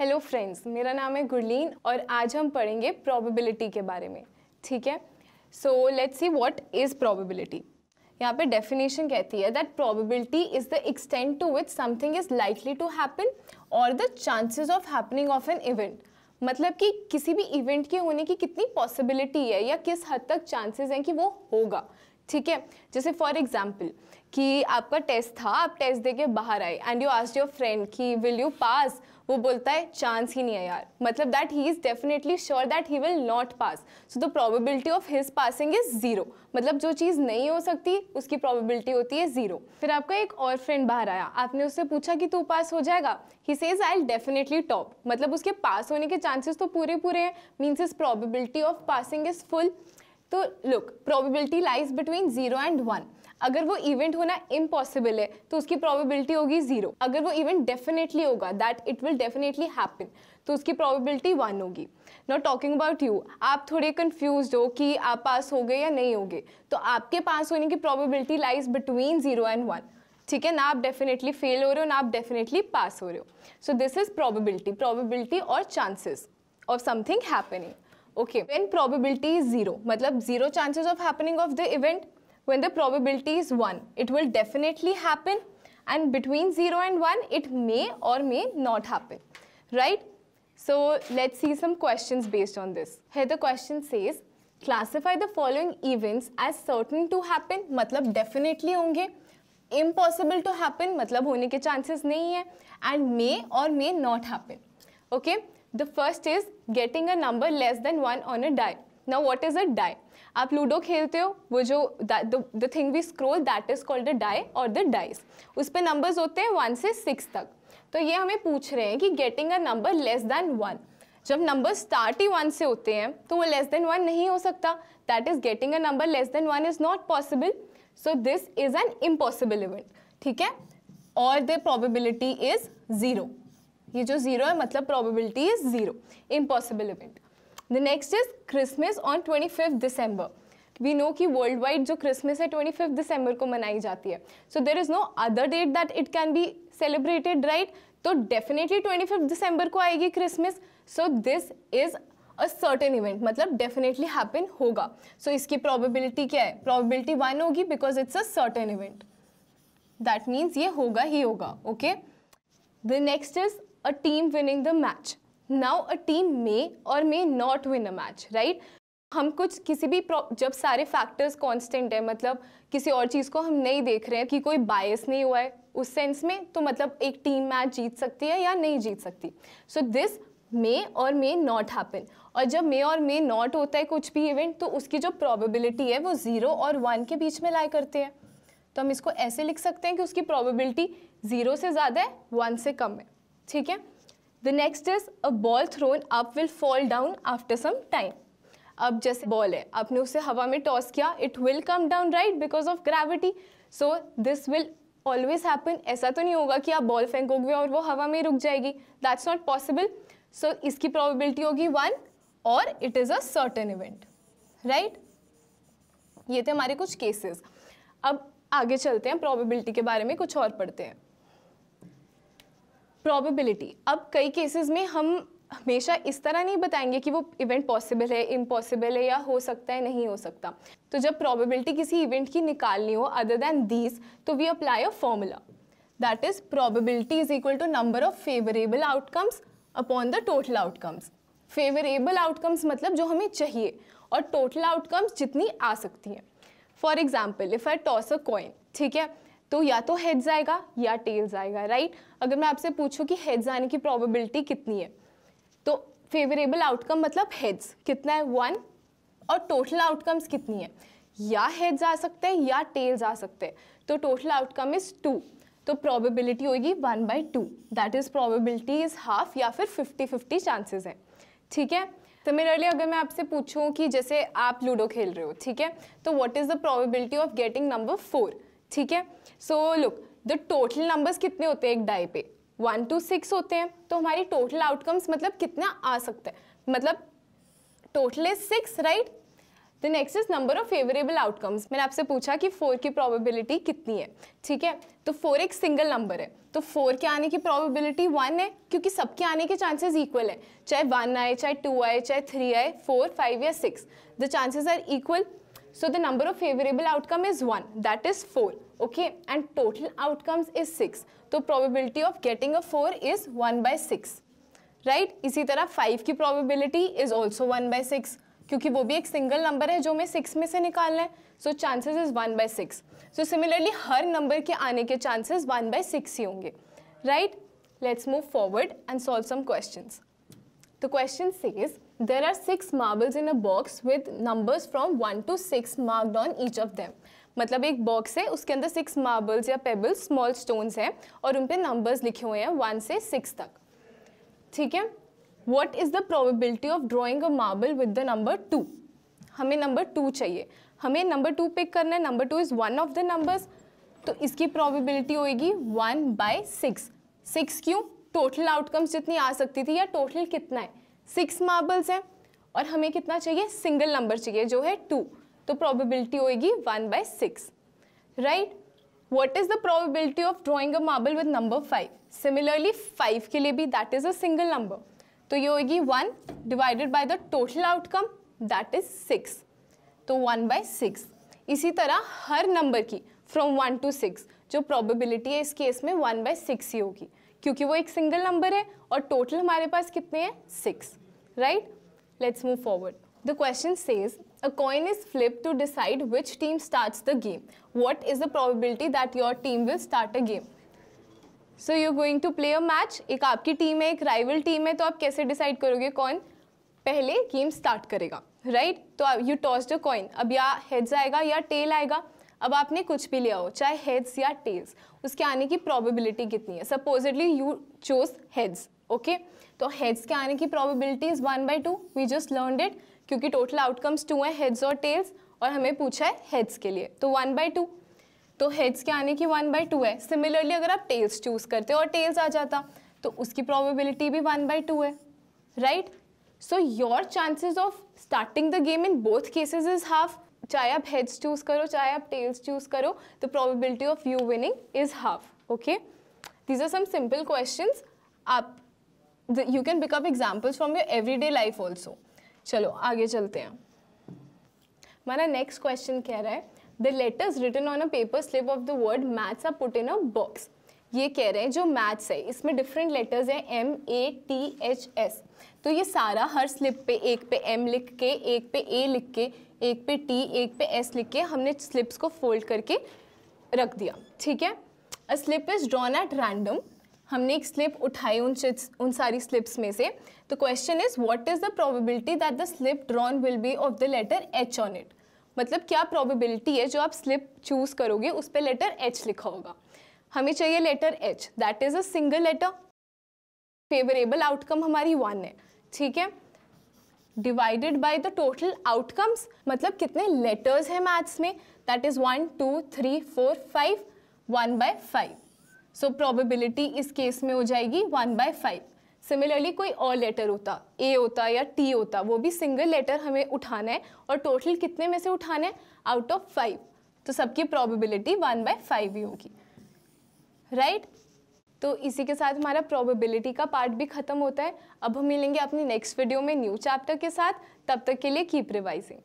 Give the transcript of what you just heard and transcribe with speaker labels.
Speaker 1: Hello friends मेरा नाम है गुरलीन और आज हम पढ़ेंगे प्रोबेबिलिटी के बारे में ठीक है so let's see what is probability यहाँ पे डेफिनेशन कहती है that probability is the extent to which something is likely to happen और the chances of happening of an event मतलब कि किसी भी इवेंट के होने की कितनी पॉसिबिलिटी है या किस हद तक चांसेस हैं कि वो होगा ठीक है जैसे फॉर एग्जाम्पल कि आपका टेस्ट था आप टेस्ट दे के बाहर आए and you asked your friend कि विल यू पास वो बोलता है चांस ही नहीं है यार मतलब that he is definitely sure that he will not pass so the probability of his passing is zero मतलब जो चीज़ नहीं हो सकती उसकी प्रोबेबिलिटी होती है ज़ीरो फिर आपका एक और फ्रेंड बाहर आया आपने उससे पूछा कि तू पास हो जाएगा he says I definitely top मतलब उसके पास होने के चांसेस तो पूरे पूरे हैं means is probability of passing is full तो look probability lies between zero and one अगर वो इवेंट होना इम्पॉसिबल है तो उसकी प्रोबेबिलिटी होगी जीरो अगर वो इवेंट डेफिनेटली होगा that it will definitely happen तो उसकी प्रोबेबिलिटी वन होगी नॉट टॉकिंग अबाउट यू आप थोड़े कन्फ्यूज हो कि आप पास हो गए या नहीं हो गए तो आपके पास होने की probability lies between zero and one ठीक है ना आप डेफिनेटली फेल हो रहे हो ना आप डेफिनेटली पास हो रहे हो so this is probability probability और chances of something happening okay when probability is zero matlab zero chances of happening of the event when the probability is one it will definitely happen and between zero and one it may or may not happen right so let's see some questions based on this here the question says classify the following events as certain to happen matlab definitely honge impossible to happen matlab hone ke chances nahi hai and may or may not happen okay the first is getting a number less than one on a die now what is a die आप ludo खेलते हो वो जो the thing we scroll that is called a die और the dice उस पर numbers होते हैं वन से सिक्स तक तो ये हमें पूछ रहे हैं कि getting a number less than one जब नंबर स्टार्ट ही वन से होते हैं तो वो लेस देन वन नहीं हो सकता that is getting a number less than one is not possible so this is an impossible event ठीक है और द प्रोबेबिलिटी इज़ ज़ीरो ये जो जीरो है मतलब probability is zero impossible event the next is Christmas on twenty fifth December we know कि world wide जो Christmas है ट्वेंटी फिफ्थ दिसंबर को मनाई जाती है so there is no other date that it can be celebrated right तो definitely twenty fifth December को आएगी Christmas so this is a certain event मतलब डेफिनेटली हैपन होगा सो so, इसकी प्रॉबिबिलिटी क्या है प्रॉबिलिटी वन होगी because it's a certain event that means ये होगा ही होगा okay the next is a team winning the match. Now a team may or may not win a match, right? हम कुछ किसी भी जब सारे फैक्टर्स कांस्टेंट है मतलब किसी और चीज़ को हम नहीं देख रहे हैं कि कोई बायस नहीं हुआ है उस सेंस में तो मतलब एक टीम मैच जीत सकती है या नहीं जीत सकती सो दिस मे और मे नॉट हैपन और जब मे और मे नॉट होता है कुछ भी इवेंट तो उसकी जो प्रॉबिबिलिटी है वो ज़ीरो और वन के बीच में लाई करते हैं तो हम इसको ऐसे लिख सकते हैं कि उसकी प्रॉबिबिलिटी ज़ीरो से ज़्यादा है वन से कम है ठीक है the next is a ball thrown up will fall down after some time अब जैसे बॉल है आपने उसे हवा में टॉस किया it will come down right because of gravity so this will always happen ऐसा तो नहीं होगा कि आप बॉल फेंकोगे और वो हवा में रुक जाएगी दैट्स नॉट पॉसिबल सो इसकी प्रोबेबिलिटी होगी वन और it is a certain event right ये थे हमारे कुछ केसेस अब आगे चलते हैं प्रॉबिबिलिटी के बारे में कुछ और पढ़ते हैं प्रॉबिलिटी अब कई केसेस में हम हमेशा इस तरह नहीं बताएंगे कि वो इवेंट पॉसिबल है इम्पॉसिबल है या हो सकता है नहीं हो सकता तो जब प्रोबेबिलिटी किसी इवेंट की निकालनी हो अदर देन दीज तो we apply a formula that is probability is equal to number of favourable outcomes upon the total outcomes favourable outcomes मतलब जो हमें चाहिए और टोटल आउटकम्स जितनी आ सकती हैं for example if I toss a coin ठीक है तो या तो हेड्स आएगा या टेल्स आएगा राइट अगर मैं आपसे पूछूं कि हेड्स आने की प्रोबेबिलिटी कितनी है तो फेवरेबल आउटकम मतलब हेड्स कितना है वन और टोटल आउटकम्स कितनी है या हेड्स आ सकते हैं या टेल्स आ सकते हैं तो टोटल आउटकम इज़ टू तो प्रोबेबिलिटी होगी one by two that is probability is half या फिर फिफ्टी फिफ्टी चांसेस हैं ठीक है सिमिलरली अगर मैं आपसे पूछूं कि जैसे आप लूडो खेल रहे हो ठीक है तो what is the probability of getting number four ठीक है so look the total numbers कितने होते हैं एक डाई पे वन टू सिक्स होते हैं तो हमारी टोटल आउटकम्स मतलब कितना आ सकता है मतलब total is six right the next is number of favourable outcomes मैंने आपसे पूछा कि फोर की प्रोबेबिलिटी कितनी है ठीक है तो फोर एक सिंगल नंबर है तो फोर के आने की प्रोबेबिलिटी वन है क्योंकि सबके आने के चांसेस इक्वल है चाहे वन आए चाहे टू आए चाहे थ्री आए फोर फाइव या six the chances are equal So the number of favorable outcome is 1 that is 4 okay and total outcomes is 6. So probability of getting a 4 is 1 by 6 right. इसी तरह 5 की probability is also 1 by 6 क्योंकि वो भी एक single number है जो हमें सिक्स में से निकालना है so chances is one by six so similarly हर नंबर के आने के चांसेस वन बाय सिक्स ही होंगे right let's move forward and solve some questions the question is There are six marbles in a box with numbers from one to six marked on each of them. मतलब एक box है उसके अंदर six marbles या pebbles small stones हैं और उन पर नंबर्स लिखे हुए हैं वन से सिक्स तक ठीक है what is the probability of drawing a marble with the number two हमें नंबर टू चाहिए हमें नंबर टू पिक करना है number two is one of the numbers तो इसकी प्रॉबिबिलिटी होगी वन बाय सिक्स सिक्स क्यों टोटल आउटकम्स जितनी आ सकती थी या टोटल कितना है सिक्स मार्बल्स हैं और हमें कितना चाहिए सिंगल नंबर चाहिए जो है टू तो प्रोबेबिलिटी होगी one by six right what is the probability of drawing a marble with number five similarly five के लिए भी that is a single number तो ये होगी one divided by the total outcome that is six तो one by six इसी तरह हर नंबर की फ्रॉम वन टू सिक्स जो प्रोबेबिलिटी है इस केस में वन बाय सिक्स ही होगी क्योंकि वो एक सिंगल नंबर है और टोटल हमारे पास कितने हैं six right? Let's move forward. The question says, a coin is flipped to decide which team starts the game. What is the probability that your team will start a game? so you're going to play a match ek aapki team hai ek rival team hai to aap kaise decide karoge kaun pehle game start karega right? to you toss the coin ab ya heads aayega ya tail aayega अब आपने कुछ भी लिया हो चाहे heads या tales उसके आने की प्रोबेबिलिटी कितनी है supposedly you choose heads okay तो हेड्स के आने की probability is one by two we just learn it क्योंकि टोटल आउटकम्स टू हैं हेड्स और टेल्स और हमें पूछा है हेड्स के लिए तो वन बाई टू तो हेड्स के आने की वन बाई टू है सिमिलरली अगर आप टेल्स चूज़ करते और टेल्स आ जाता तो उसकी प्रॉबिलिटी भी वन बाई टू है right so your chances of starting the game in both cases is half चाहे आप हेड्स चूज़ करो चाहे आप टेल्स चूज़ करो the probability of you winning is half okay these are some simple question आप you can pick up examples from your every day life also चलो आगे चलते हैं हमारा नेक्स्ट क्वेश्चन कह रहा है the letters written on a paper slip of the word maths are put in a box ये कह रहे हैं जो मैथ्स है इसमें डिफरेंट लेटर्स हैं M A T H S तो ये सारा हर स्लिप पे एक पे एम लिख के एक पे ए लिख के एक पे टी एक पे एस लिख के हमने स्लिप्स को फोल्ड करके रख दिया ठीक है a slip is drawn at random हमने एक स्लिप उठाई उन उन सारी स्लिप्स में से तो question is what is the probability that the slip drawn will be of the letter H on it मतलब क्या प्रोबेबिलिटी है जो आप स्लिप चूज करोगे उस पर लेटर एच लिखा होगा हमें चाहिए letter H that is a single letter favourable outcome हमारी वन है ठीक है divided by the total outcomes मतलब कितने लेटर्स हैं मैथ्स में that is one two three four five one by five so probability इस केस में हो जाएगी वन बाय फाइव सिमिलरली कोई और लेटर होता ए होता या टी होता वो भी सिंगल लेटर हमें उठाना है और टोटल कितने में से उठाना है आउट ऑफ फाइव तो सबकी प्रॉबिलिटी वन बाय फाइव ही होगी राइट right? तो इसी के साथ हमारा प्रोबेबिलिटी का पार्ट भी खत्म होता है अब हम मिलेंगे अपनी नेक्स्ट वीडियो में न्यू चैप्टर के साथ तब तक के लिए कीप रिवाइजिंग